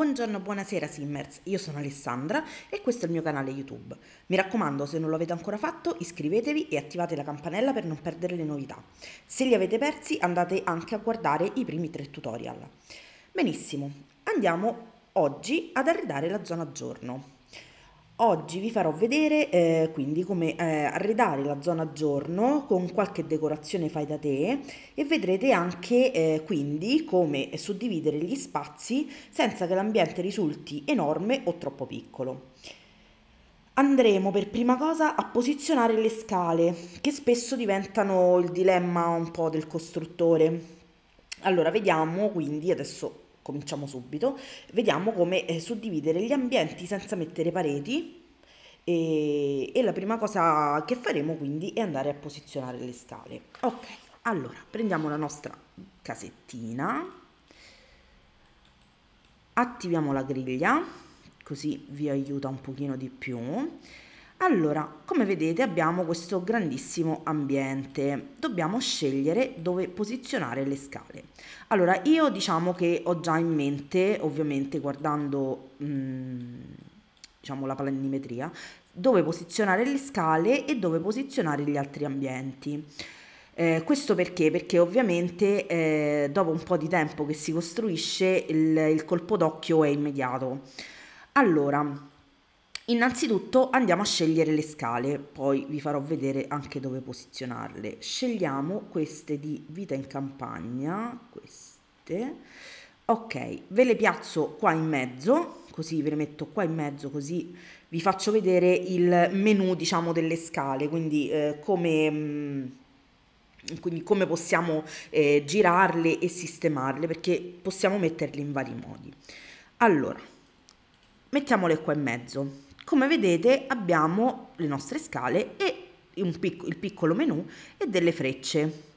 Buongiorno, buonasera Simmers, io sono Alessandra e questo è il mio canale YouTube. Mi raccomando, se non lo avete ancora fatto, iscrivetevi e attivate la campanella per non perdere le novità. Se li avete persi, andate anche a guardare i primi tre tutorial. Benissimo, andiamo oggi ad arredare la zona giorno. Oggi vi farò vedere eh, quindi come eh, arredare la zona giorno con qualche decorazione fai da te e vedrete anche eh, quindi come suddividere gli spazi senza che l'ambiente risulti enorme o troppo piccolo. Andremo per prima cosa a posizionare le scale che spesso diventano il dilemma un po' del costruttore. Allora vediamo quindi adesso cominciamo subito, vediamo come eh, suddividere gli ambienti senza mettere pareti e, e, la prima cosa che faremo quindi è andare a posizionare le scale. Ok, allora prendiamo la nostra casettina, attiviamo la griglia, così vi aiuta un pochino di più, allora, come vedete abbiamo questo grandissimo ambiente, dobbiamo scegliere dove posizionare le scale. Allora, io diciamo che ho già in mente, ovviamente guardando mh, mm, diciamo la planimetria, dove posizionare le scale e dove posizionare gli altri ambienti. Eh, questo perché? Perché ovviamente eh, dopo un po' di tempo che si costruisce il, il colpo d'occhio è immediato. Allora, Innanzitutto andiamo a scegliere le scale, poi vi farò vedere anche dove posizionarle. Scegliamo queste di vita in campagna, queste. Ok, ve le piazzo qua in mezzo, così ve le metto qua in mezzo, così vi faccio vedere il menu, diciamo, delle scale, quindi eh, come... Mh, mm, quindi come possiamo eh, girarle e sistemarle perché possiamo metterle in vari modi allora mettiamole qua in mezzo come vedete abbiamo le nostre scale e pic- il piccolo menu e delle frecce.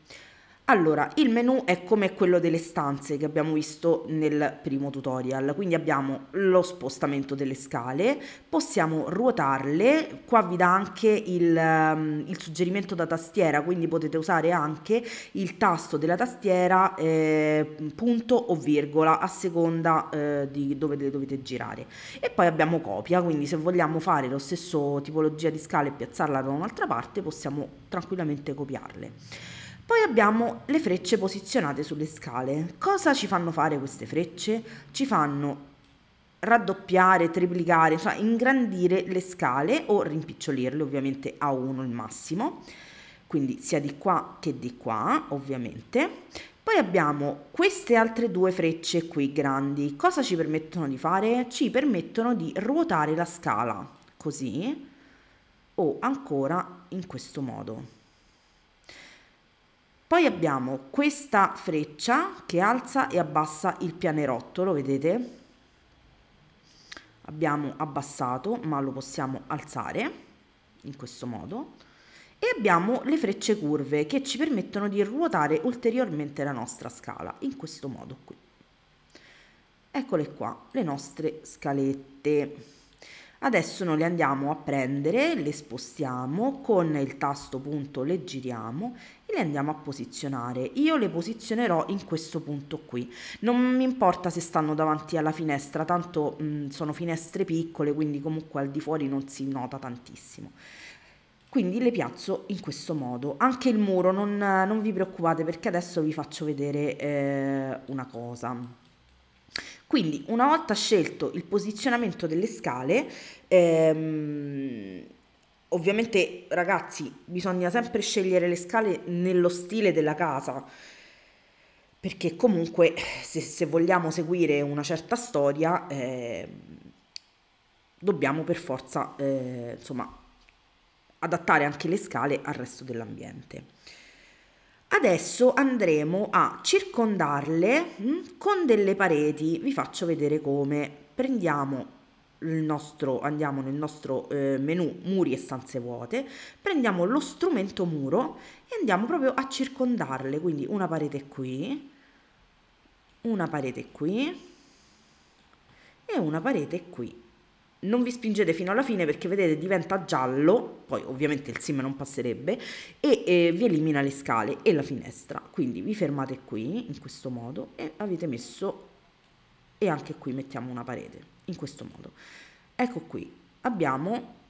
Allora, il menu è come quello delle stanze che abbiamo visto nel primo tutorial, quindi abbiamo lo spostamento delle scale, possiamo ruotarle, qua vi dà anche il, ehm, il suggerimento da tastiera, quindi potete usare anche il tasto della tastiera eh, punto o virgola a seconda eh, di dove le dovete girare. E poi abbiamo copia, quindi se vogliamo fare lo stesso tipologia di scale e piazzarla da un'altra parte possiamo tranquillamente copiarle. Poi abbiamo le frecce posizionate sulle scale. Cosa ci fanno fare queste frecce? Ci fanno raddoppiare, triplicare, cioè ingrandire le scale o rimpicciolirle ovviamente a 1 il massimo, quindi sia di qua che di qua ovviamente. Poi abbiamo queste altre due frecce qui grandi, cosa ci permettono di fare? Ci permettono di ruotare la scala così o ancora in questo modo. Poi abbiamo questa freccia che alza e abbassa il pianerottolo, vedete? Abbiamo abbassato, ma lo possiamo alzare in questo modo. E abbiamo le frecce curve che ci permettono di ruotare ulteriormente la nostra scala, in questo modo qui. Eccole qua, le nostre scalette. Adesso noi le andiamo a prendere, le spostiamo, con il tasto punto le giriamo le andiamo a posizionare. Io le posizionerò in questo punto qui. Non mi importa se stanno davanti alla finestra, tanto mh, mm, sono finestre piccole, quindi comunque al di fuori non si nota tantissimo. Quindi le piazzo in questo modo. Anche il muro, non, non vi preoccupate perché adesso vi faccio vedere eh, una cosa. Quindi una volta scelto il posizionamento delle scale, ehm, ovviamente ragazzi bisogna sempre scegliere le scale nello stile della casa perché comunque se, se vogliamo seguire una certa storia eh, dobbiamo per forza eh, insomma adattare anche le scale al resto dell'ambiente adesso andremo a circondarle hm, con delle pareti vi faccio vedere come prendiamo nostro, andiamo nel nostro eh, menu muri e stanze vuote, prendiamo lo strumento muro e andiamo proprio a circondarle, quindi una parete qui, una parete qui e una parete qui. Non vi spingete fino alla fine perché vedete diventa giallo, poi ovviamente il sim non passerebbe, e eh, vi elimina le scale e la finestra. Quindi vi fermate qui in questo modo e avete messo, e anche qui mettiamo una parete in questo modo. Ecco qui, abbiamo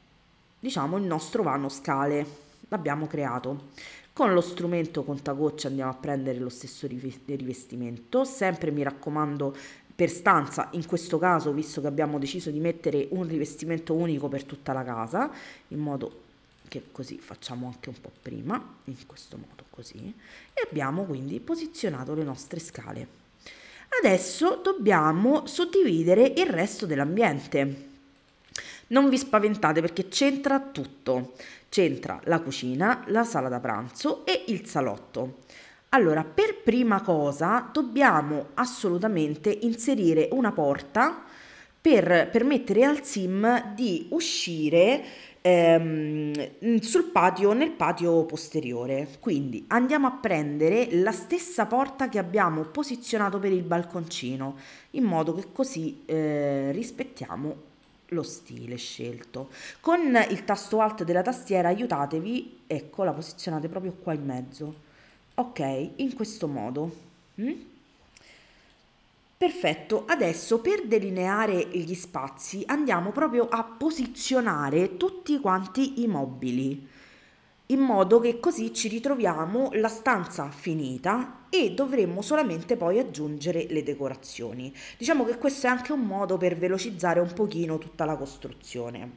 diciamo il nostro vano scale, l'abbiamo creato. Con lo strumento contagoccia andiamo a prendere lo stesso rivestimento, sempre mi raccomando per stanza, in questo caso visto che abbiamo deciso di mettere un rivestimento unico per tutta la casa, in modo che così facciamo anche un po' prima, in questo modo così, e abbiamo quindi posizionato le nostre scale. Adesso dobbiamo suddividere il resto dell'ambiente. Non vi spaventate perché c'entra tutto. C'entra la cucina, la sala da pranzo e il salotto. Allora, per prima cosa dobbiamo assolutamente inserire una porta per permettere al sim di uscire ehm, sul patio, nel patio posteriore. Quindi andiamo a prendere la stessa porta che abbiamo posizionato per il balconcino, in modo che così eh, rispettiamo lo stile scelto. Con il tasto alt della tastiera aiutatevi, ecco la posizionate proprio qua in mezzo. Ok, in questo modo. Mm? Perfetto, adesso per delineare gli spazi andiamo proprio a posizionare tutti quanti i mobili in modo che così ci ritroviamo la stanza finita e dovremmo solamente poi aggiungere le decorazioni. Diciamo che questo è anche un modo per velocizzare un pochino tutta la costruzione.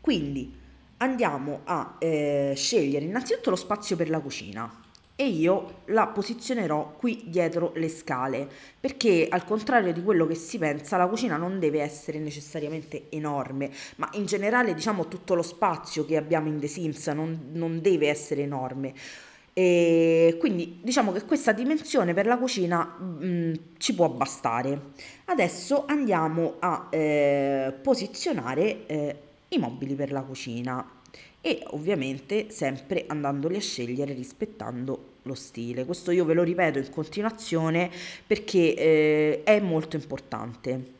Quindi andiamo a eh, scegliere innanzitutto lo spazio per la cucina e io la posizionerò qui dietro le scale perché al contrario di quello che si pensa la cucina non deve essere necessariamente enorme ma in generale diciamo tutto lo spazio che abbiamo in The Sims non, non deve essere enorme e quindi diciamo che questa dimensione per la cucina mh, mm, ci può bastare adesso andiamo a eh, posizionare eh, i mobili per la cucina e ovviamente sempre andandoli a scegliere rispettando lo stile. Questo io ve lo ripeto in continuazione perché eh, è molto importante.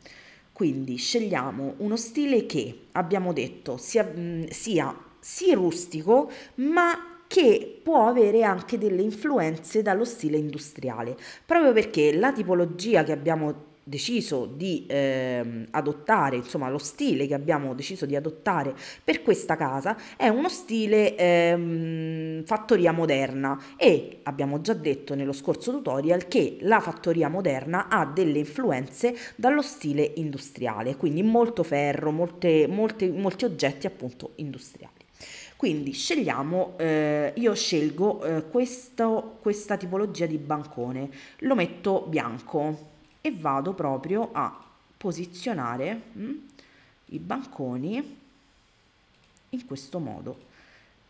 Quindi scegliamo uno stile che abbiamo detto sia, mm, sia, sia rustico ma che può avere anche delle influenze dallo stile industriale, proprio perché la tipologia che abbiamo deciso di eh, adottare, insomma lo stile che abbiamo deciso di adottare per questa casa è uno stile eh, fattoria moderna e abbiamo già detto nello scorso tutorial che la fattoria moderna ha delle influenze dallo stile industriale, quindi molto ferro, molte, molte, molti oggetti appunto industriali. Quindi scegliamo, eh, io scelgo eh, questo, questa tipologia di bancone, lo metto bianco e vado proprio a posizionare mh, mm, i banconi in questo modo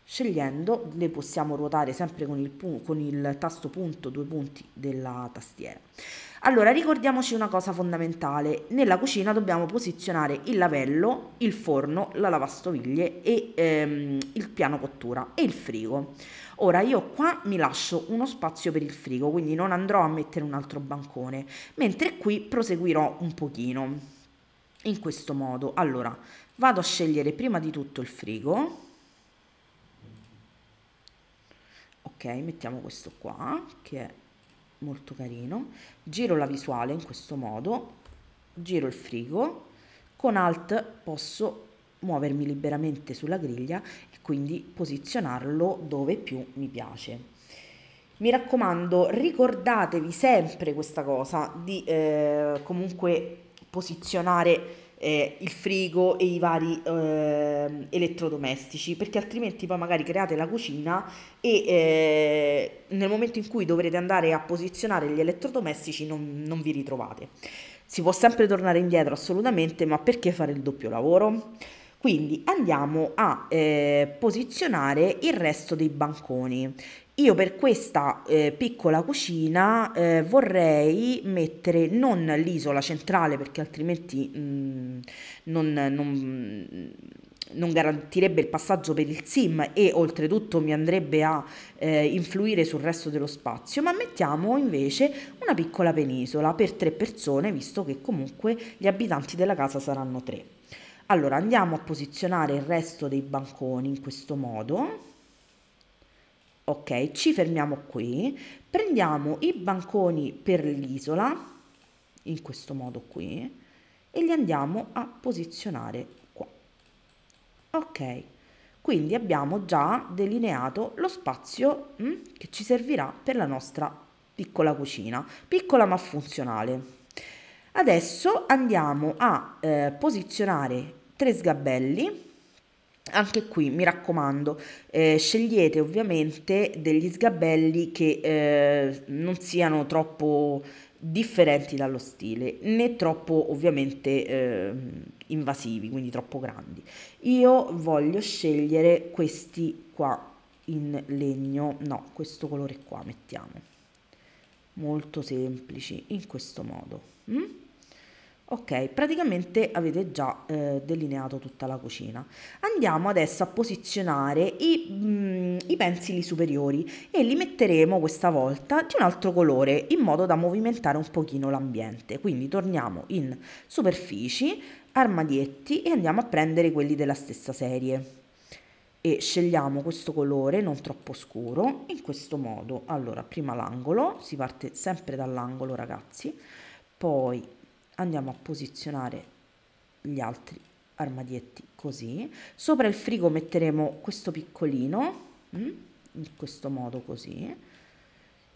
scegliendo le possiamo ruotare sempre con il, con il, tasto punto due punti della tastiera allora ricordiamoci una cosa fondamentale nella cucina dobbiamo posizionare il lavello il forno la lavastoviglie e ehm, il piano cottura e il frigo Ora io qua mi lascio uno spazio per il frigo, quindi non andrò a mettere un altro bancone, mentre qui proseguirò un pochino. In questo modo, allora, vado a scegliere prima di tutto il frigo. Ok, mettiamo questo qua, che è molto carino. Giro la visuale in questo modo, giro il frigo, con Alt posso muovermi liberamente sulla griglia e quindi posizionarlo dove più mi piace. Mi raccomando, ricordatevi sempre questa cosa di eh, comunque posizionare eh, il frigo e i vari eh, elettrodomestici perché altrimenti poi magari create la cucina e eh, nel momento in cui dovrete andare a posizionare gli elettrodomestici non, non vi ritrovate. Si può sempre tornare indietro assolutamente, ma perché fare il doppio lavoro? Quindi andiamo a eh, posizionare il resto dei banconi. Io per questa eh, piccola cucina eh, vorrei mettere non l'isola centrale perché altrimenti mh, mm, non, non, non, garantirebbe il passaggio per il sim e oltretutto mi andrebbe a eh, influire sul resto dello spazio, ma mettiamo invece una piccola penisola per tre persone visto che comunque gli abitanti della casa saranno tre. Allora andiamo a posizionare il resto dei banconi in questo modo. Ok, ci fermiamo qui, prendiamo i banconi per l'isola, in questo modo qui, e li andiamo a posizionare qua. Ok, quindi abbiamo già delineato lo spazio hm, che ci servirà per la nostra piccola cucina, piccola ma funzionale. Adesso andiamo a eh, posizionare tre sgabelli. Anche qui mi raccomando, eh, scegliete ovviamente degli sgabelli che eh, non siano troppo differenti dallo stile né troppo ovviamente eh, invasivi, quindi troppo grandi. Io voglio scegliere questi qua in legno, no, questo colore qua mettiamo. Molto semplici in questo modo. Mm? Ok, praticamente avete già eh, delineato tutta la cucina. Andiamo adesso a posizionare i, mm, i, pensili superiori e li metteremo questa volta di un altro colore in modo da movimentare un pochino l'ambiente. Quindi torniamo in superfici, armadietti e andiamo a prendere quelli della stessa serie. E scegliamo questo colore non troppo scuro in questo modo. Allora, prima l'angolo, si parte sempre dall'angolo ragazzi, poi andiamo a posizionare gli altri armadietti così sopra il frigo metteremo questo piccolino mm, in questo modo così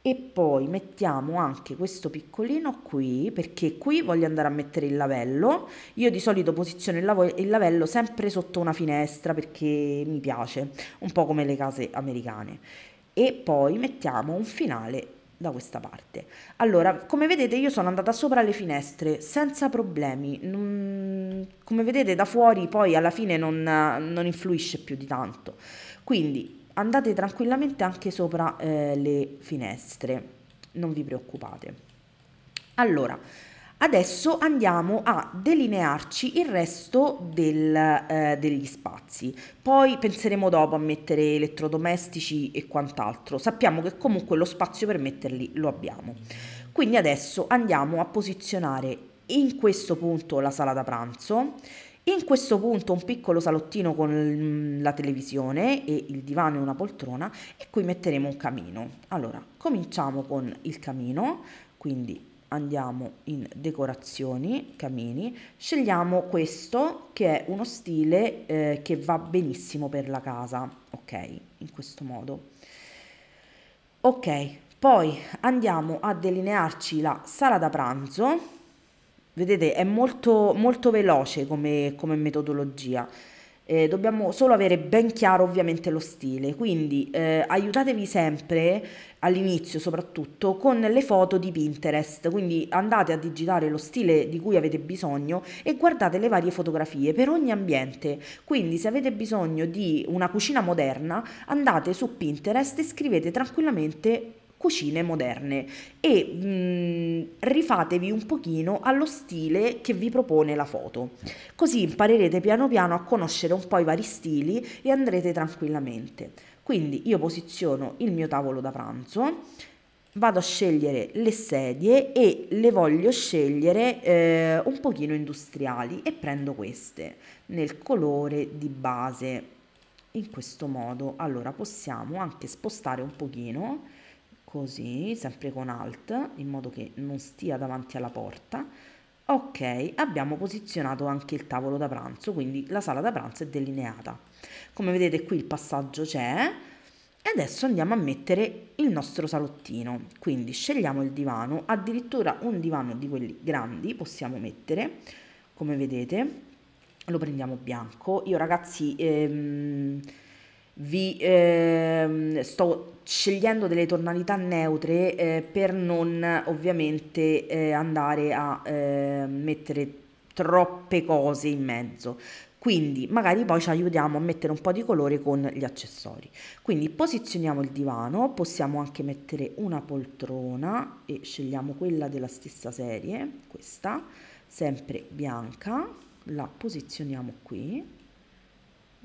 e poi mettiamo anche questo piccolino qui perché qui voglio andare a mettere il lavello io di solito posiziono il, il lavello sempre sotto una finestra perché mi piace un po' come le case americane e poi mettiamo un finale da questa parte. Allora, come vedete io sono andata sopra le finestre senza problemi, non, come vedete da fuori poi alla fine non, non, influisce più di tanto, quindi andate tranquillamente anche sopra eh, le finestre, non vi preoccupate. Allora, Adesso andiamo a delinearci il resto del, eh, degli spazi, poi penseremo dopo a mettere elettrodomestici e quant'altro, sappiamo che comunque lo spazio per metterli lo abbiamo. Quindi adesso andiamo a posizionare in questo punto la sala da pranzo, in questo punto un piccolo salottino con mm, la televisione e il divano e una poltrona e qui metteremo un camino. Allora, cominciamo con il camino, quindi andiamo in decorazioni, camini, scegliamo questo che è uno stile eh, che va benissimo per la casa, ok, in questo modo. Ok, poi andiamo a delinearci la sala da pranzo, vedete è molto, molto veloce come, come metodologia, eh, dobbiamo solo avere ben chiaro ovviamente lo stile, quindi eh, aiutatevi sempre all'inizio soprattutto con le foto di Pinterest, quindi andate a digitare lo stile di cui avete bisogno e guardate le varie fotografie per ogni ambiente, quindi se avete bisogno di una cucina moderna andate su Pinterest e scrivete tranquillamente cucine moderne e mh, mm, rifatevi un pochino allo stile che vi propone la foto. Così imparerete piano piano a conoscere un po' i vari stili e andrete tranquillamente. Quindi io posiziono il mio tavolo da pranzo, vado a scegliere le sedie e le voglio scegliere eh, un pochino industriali e prendo queste nel colore di base in questo modo allora possiamo anche spostare un pochino così, sempre con alt, in modo che non stia davanti alla porta. Ok, abbiamo posizionato anche il tavolo da pranzo, quindi la sala da pranzo è delineata. Come vedete qui il passaggio c'è e adesso andiamo a mettere il nostro salottino. Quindi scegliamo il divano, addirittura un divano di quelli grandi possiamo mettere, come vedete. Lo prendiamo bianco. Io ragazzi... Ehm, vi ehm, sto scegliendo delle tonalità neutre eh, per non ovviamente eh, andare a eh, mettere troppe cose in mezzo quindi magari poi ci aiutiamo a mettere un po' di colore con gli accessori quindi posizioniamo il divano possiamo anche mettere una poltrona e scegliamo quella della stessa serie questa sempre bianca la posizioniamo qui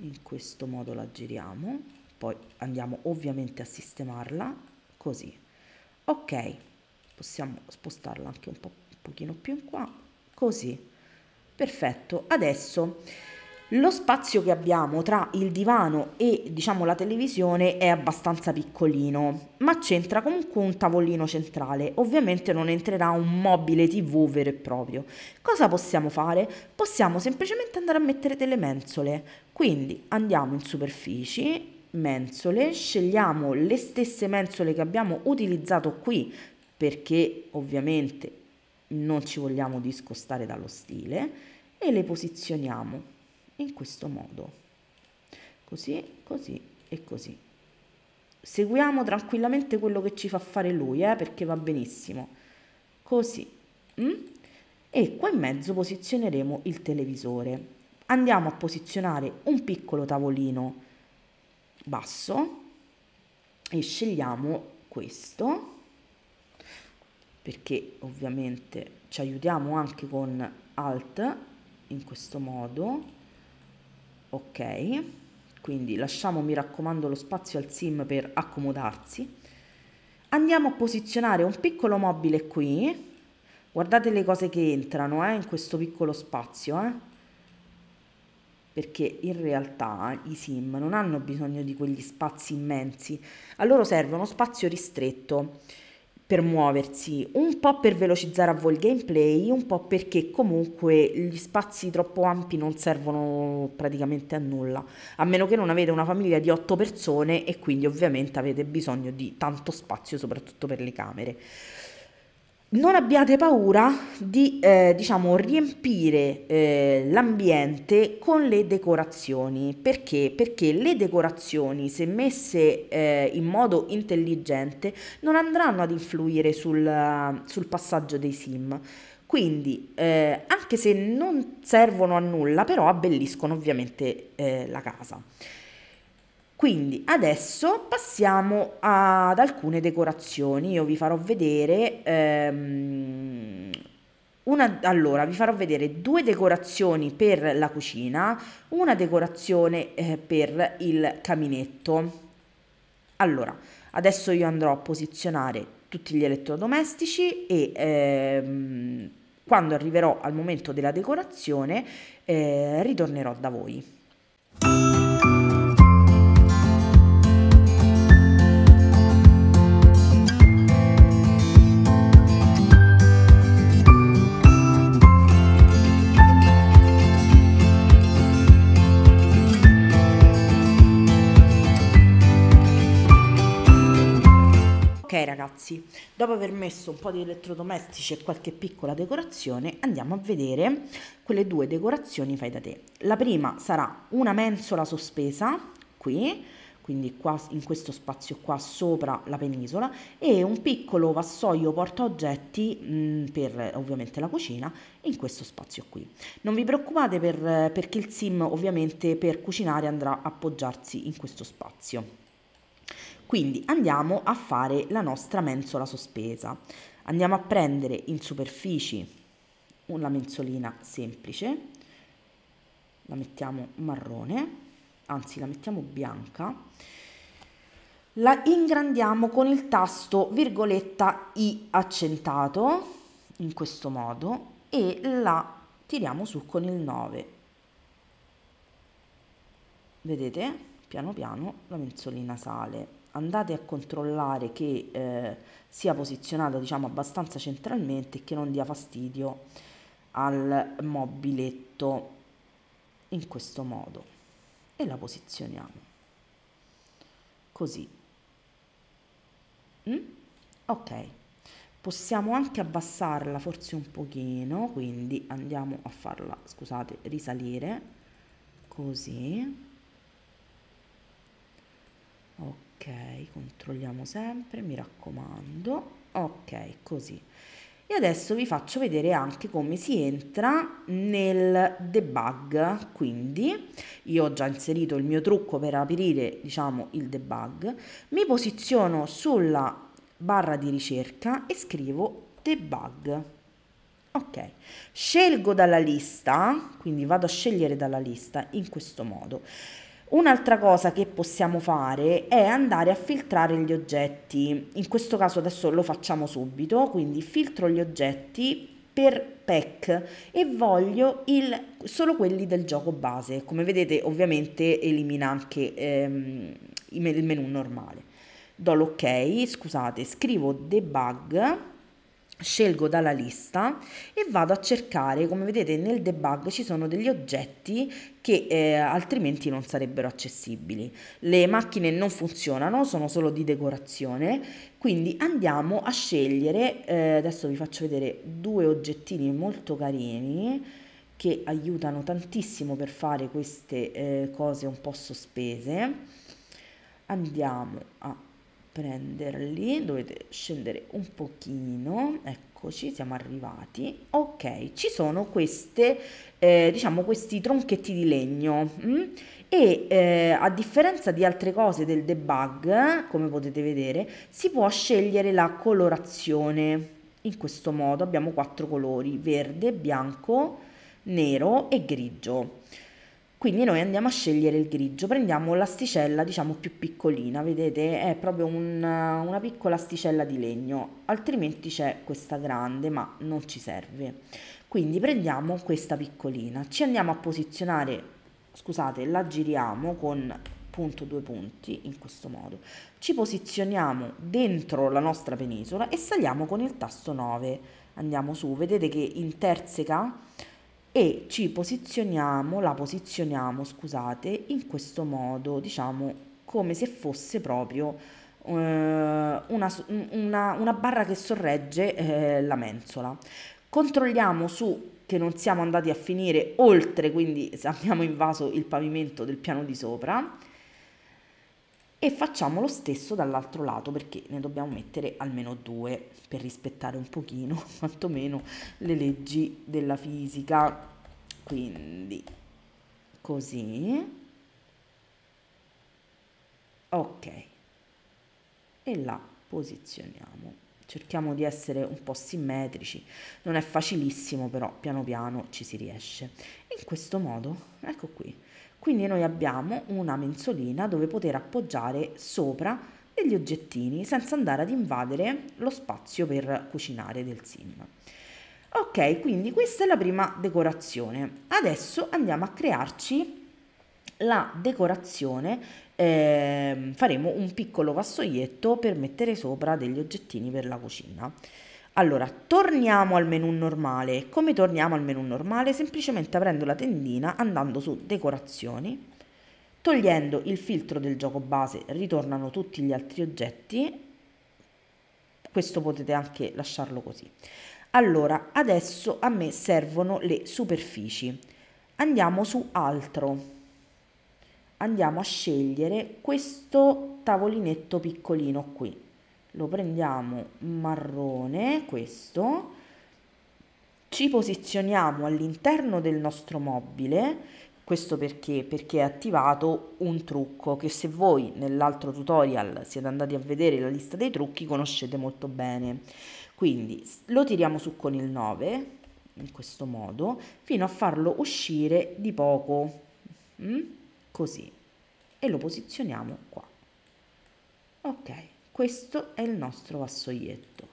in questo modo la giriamo poi andiamo ovviamente a sistemarla così ok possiamo spostarla anche un po un pochino più in qua così perfetto adesso lo spazio che abbiamo tra il divano e diciamo la televisione è abbastanza piccolino, ma c'entra comunque un tavolino centrale. Ovviamente non entrerà un mobile TV vero e proprio. Cosa possiamo fare? Possiamo semplicemente andare a mettere delle mensole. Quindi andiamo in superfici, mensole, scegliamo le stesse mensole che abbiamo utilizzato qui perché ovviamente non ci vogliamo discostare dallo stile e le posizioniamo in questo modo così così e così seguiamo tranquillamente quello che ci fa fare lui eh, perché va benissimo così mm? e qua in mezzo posizioneremo il televisore andiamo a posizionare un piccolo tavolino basso e scegliamo questo perché ovviamente ci aiutiamo anche con alt in questo modo ok quindi lasciamo mi raccomando lo spazio al sim per accomodarsi andiamo a posizionare un piccolo mobile qui guardate le cose che entrano eh, in questo piccolo spazio eh, perché in realtà i sim non hanno bisogno di quegli spazi immensi a loro serve uno spazio ristretto per muoversi, un po' per velocizzare a voi il gameplay, un po' perché comunque gli spazi troppo ampi non servono praticamente a nulla, a meno che non avete una famiglia di 8 persone e quindi ovviamente avete bisogno di tanto spazio soprattutto per le camere non abbiate paura di eh, diciamo, riempire eh, l'ambiente con le decorazioni perché? perché le decorazioni se messe eh, in modo intelligente non andranno ad influire sul, sul passaggio dei sim quindi eh, anche se non servono a nulla però abbelliscono ovviamente eh, la casa quindi adesso passiamo ad alcune decorazioni, io vi farò vedere... Ehm, una, allora, vi farò vedere due decorazioni per la cucina, una decorazione eh, per il caminetto. Allora, adesso io andrò a posizionare tutti gli elettrodomestici e ehm, quando arriverò al momento della decorazione eh, ritornerò da voi. Ragazzi, dopo aver messo un po' di elettrodomestici e qualche piccola decorazione, andiamo a vedere quelle due decorazioni fai da te. La prima sarà una mensola sospesa, qui, quindi qua, in questo spazio qua sopra la penisola e un piccolo vassoio porta oggetti mm, per ovviamente la cucina in questo spazio qui. Non vi preoccupate per, perché il sim ovviamente per cucinare andrà a appoggiarsi in questo spazio. Quindi andiamo a fare la nostra mensola sospesa. Andiamo a prendere in superfici una mensolina semplice, la mettiamo marrone, anzi la mettiamo bianca, la ingrandiamo con il tasto virgoletta I accentato, in questo modo, e la tiriamo su con il 9. Vedete? piano piano la minzolina sale. Andate a controllare che eh, sia posizionata diciamo abbastanza centralmente e che non dia fastidio al mobiletto in questo modo e la posizioniamo così mm? ok possiamo anche abbassarla forse un pochino quindi andiamo a farla scusate risalire così controlliamo sempre mi raccomando ok così e adesso vi faccio vedere anche come si entra nel debug quindi io ho già inserito il mio trucco per aprire diciamo il debug mi posiziono sulla barra di ricerca e scrivo debug ok scelgo dalla lista quindi vado a scegliere dalla lista in questo modo Un'altra cosa che possiamo fare è andare a filtrare gli oggetti, in questo caso adesso lo facciamo subito, quindi filtro gli oggetti per pack e voglio il, solo quelli del gioco base, come vedete ovviamente elimina anche ehm, il menu normale. Do l'ok, scusate, scrivo debug scelgo dalla lista e vado a cercare come vedete nel debug ci sono degli oggetti che eh, altrimenti non sarebbero accessibili le macchine non funzionano sono solo di decorazione quindi andiamo a scegliere eh, adesso vi faccio vedere due oggettini molto carini che aiutano tantissimo per fare queste eh, cose un po' sospese andiamo a prenderli, dovete scendere un pochino, eccoci, siamo arrivati. Ok, ci sono queste, eh, diciamo, questi tronchetti di legno mh? Mm? e eh, a differenza di altre cose del debug, come potete vedere, si può scegliere la colorazione. In questo modo abbiamo quattro colori, verde, bianco, nero e grigio. Quindi noi andiamo a scegliere il grigio, prendiamo l'asticella diciamo più piccolina, vedete è proprio un, una piccola asticella di legno, altrimenti c'è questa grande ma non ci serve. Quindi prendiamo questa piccolina, ci andiamo a posizionare, scusate, la giriamo con punto due punti in questo modo. Ci posizioniamo dentro la nostra penisola e saliamo con il tasto 9. Andiamo su, vedete che interseca e ci posizioniamo, la posizioniamo, scusate, in questo modo, diciamo come se fosse proprio eh, una, una, una, barra che sorregge eh, la mensola. Controlliamo su che non siamo andati a finire oltre, quindi abbiamo invaso il pavimento del piano di sopra e facciamo lo stesso dall'altro lato perché ne dobbiamo mettere almeno due per rispettare un pochino quantomeno le leggi della fisica quindi così ok e la posizioniamo cerchiamo di essere un po' simmetrici, non è facilissimo però piano piano ci si riesce. In questo modo, ecco qui, quindi noi abbiamo una mensolina dove poter appoggiare sopra degli oggettini senza andare ad invadere lo spazio per cucinare del sim. Ok, quindi questa è la prima decorazione. Adesso andiamo a crearci la decorazione eh, faremo un piccolo vassoietto per mettere sopra degli oggettini per la cucina. Allora, torniamo al menu normale. Come torniamo al menu normale? Semplicemente aprendo la tendina, andando su decorazioni, togliendo il filtro del gioco base, ritornano tutti gli altri oggetti. Questo potete anche lasciarlo così. Allora, adesso a me servono le superfici. Andiamo su altro. Andiamo a scegliere questo tavolinetto piccolino qui lo prendiamo marrone, questo, ci posizioniamo all'interno del nostro mobile, questo perché? Perché è attivato un trucco che se voi nell'altro tutorial siete andati a vedere la lista dei trucchi conoscete molto bene. Quindi lo tiriamo su con il 9, in questo modo, fino a farlo uscire di poco, mm? così, e lo posizioniamo qua. Ok. Questo è il nostro vassoietto.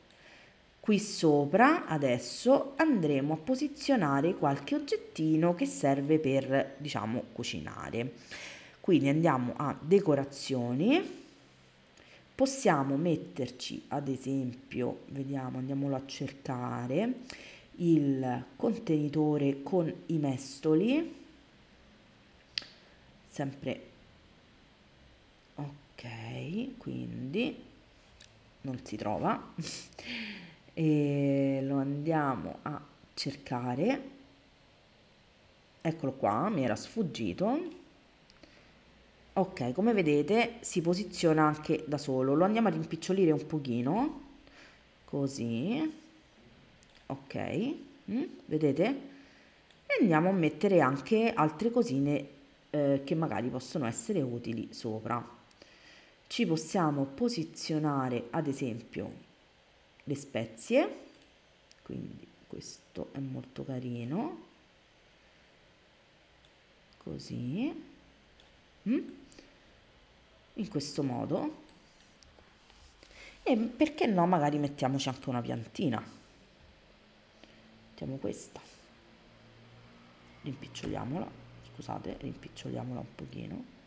Qui sopra adesso andremo a posizionare qualche oggettino che serve per, diciamo, cucinare. Quindi andiamo a decorazioni. Possiamo metterci, ad esempio, vediamo, andiamolo a cercare, il contenitore con i mestoli. Sempre ok, quindi non si trova e lo andiamo a cercare eccolo qua mi era sfuggito ok come vedete si posiziona anche da solo lo andiamo a rimpicciolire un pochino così ok mm, vedete e andiamo a mettere anche altre cosine eh, che magari possono essere utili sopra ci possiamo posizionare ad esempio le spezie, quindi questo è molto carino, così, mm, in questo modo, e perché no magari mettiamoci anche una piantina, mettiamo questa, rimpiccioliamola, scusate, rimpiccioliamola un pochino,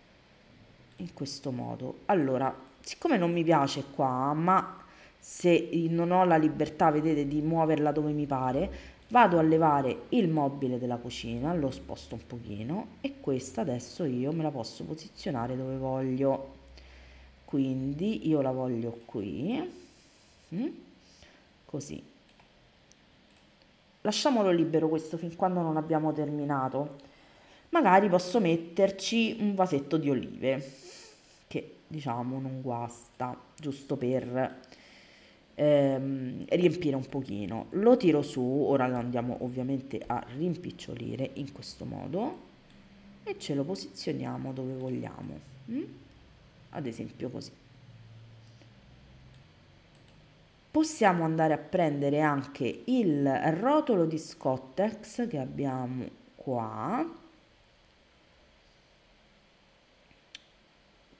in questo modo. Allora, siccome non mi piace qua, ma se non ho la libertà, vedete, di muoverla dove mi pare, vado a levare il mobile della cucina, lo sposto un pochino e questa adesso io me la posso posizionare dove voglio. Quindi io la voglio qui, mm, così. Lasciamolo libero questo fin quando non abbiamo terminato magari posso metterci un vasetto di olive, che diciamo non guasta, giusto per ehm, riempire un pochino. Lo tiro su, ora lo andiamo ovviamente a rimpicciolire in questo modo e ce lo posizioniamo dove vogliamo, mm? ad esempio così. possiamo andare a prendere anche il rotolo di Scottex che abbiamo qua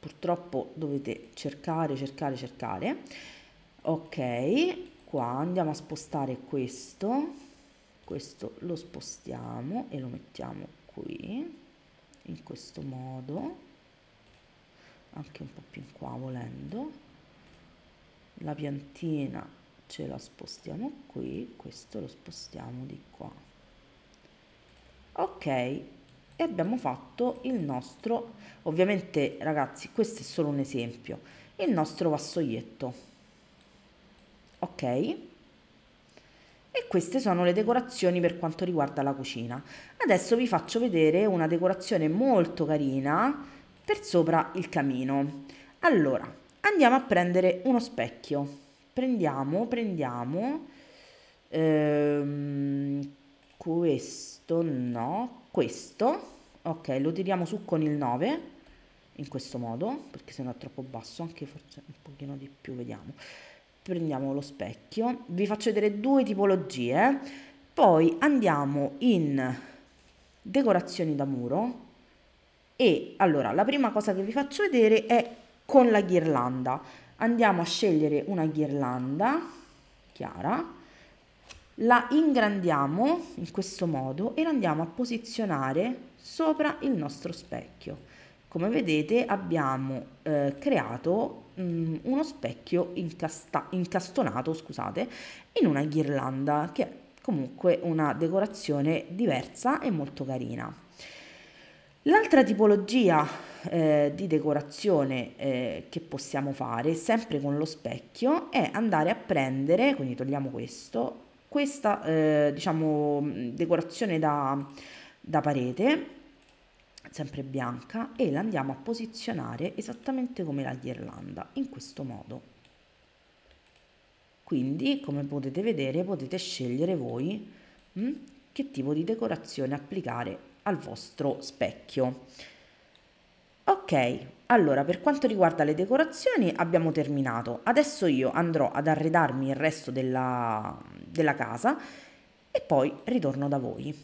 purtroppo dovete cercare, cercare, cercare. Ok, qua andiamo a spostare questo, questo lo spostiamo e lo mettiamo qui, in questo modo, anche un po' più in qua volendo. La piantina ce la spostiamo qui, questo lo spostiamo di qua. Ok, e abbiamo fatto il nostro, ovviamente ragazzi questo è solo un esempio, il nostro vassoietto, ok? E queste sono le decorazioni per quanto riguarda la cucina. Adesso vi faccio vedere una decorazione molto carina per sopra il camino. Allora, andiamo a prendere uno specchio. Prendiamo, prendiamo... Ehm, questo no, questo, ok, lo tiriamo su con il 9, in questo modo, perché se no è troppo basso, anche forse un pochino di più, vediamo. Prendiamo lo specchio, vi faccio vedere due tipologie, poi andiamo in decorazioni da muro e allora la prima cosa che vi faccio vedere è con la ghirlanda. Andiamo a scegliere una ghirlanda chiara, la ingrandiamo in questo modo e la andiamo a posizionare sopra il nostro specchio. Come vedete abbiamo eh, creato mh, mm, uno specchio incasta- incastonato scusate, in una ghirlanda che è comunque una decorazione diversa e molto carina. L'altra tipologia eh, di decorazione eh, che possiamo fare sempre con lo specchio è andare a prendere, quindi togliamo questo, questa eh, diciamo mm, decorazione da, da parete sempre bianca e la andiamo a posizionare esattamente come la ghirlanda in questo modo quindi come potete vedere potete scegliere voi hm, che tipo di decorazione applicare al vostro specchio ok allora, per quanto riguarda le decorazioni abbiamo terminato. Adesso io andrò ad arredarmi il resto della, della casa e poi ritorno da voi.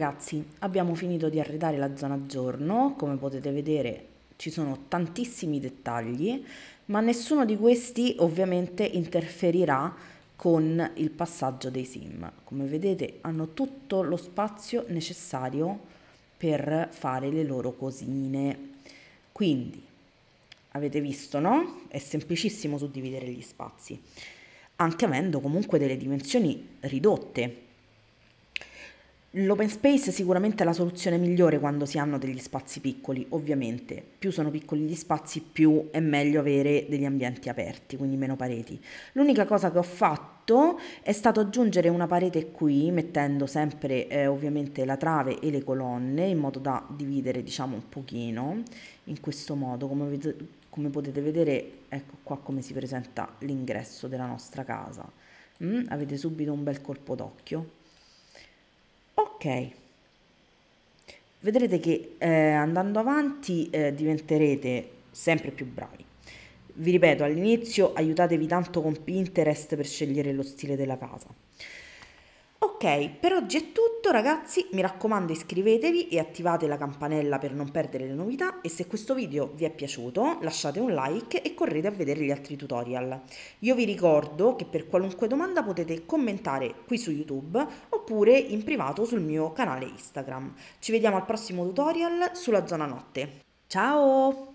ragazzi, abbiamo finito di arredare la zona giorno, come potete vedere ci sono tantissimi dettagli, ma nessuno di questi ovviamente interferirà con il passaggio dei sim. Come vedete hanno tutto lo spazio necessario per fare le loro cosine. Quindi avete visto, no? È semplicissimo suddividere gli spazi, anche avendo comunque delle dimensioni ridotte L'open space è sicuramente la soluzione migliore quando si hanno degli spazi piccoli, ovviamente. Più sono piccoli gli spazi, più è meglio avere degli ambienti aperti, quindi meno pareti. L'unica cosa che ho fatto è stato aggiungere una parete qui, mettendo sempre eh, ovviamente la trave e le colonne, in modo da dividere diciamo un pochino, in questo modo, come, come potete vedere, ecco qua come si presenta l'ingresso della nostra casa. Mm, avete subito un bel colpo d'occhio. Ok, vedrete che eh, andando avanti eh, diventerete sempre più bravi. Vi ripeto, all'inizio aiutatevi tanto con Pinterest per scegliere lo stile della casa. Ok, per oggi è tutto ragazzi, mi raccomando iscrivetevi e attivate la campanella per non perdere le novità e se questo video vi è piaciuto lasciate un like e correte a vedere gli altri tutorial. Io vi ricordo che per qualunque domanda potete commentare qui su YouTube oppure in privato sul mio canale Instagram. Ci vediamo al prossimo tutorial sulla zona notte. Ciao!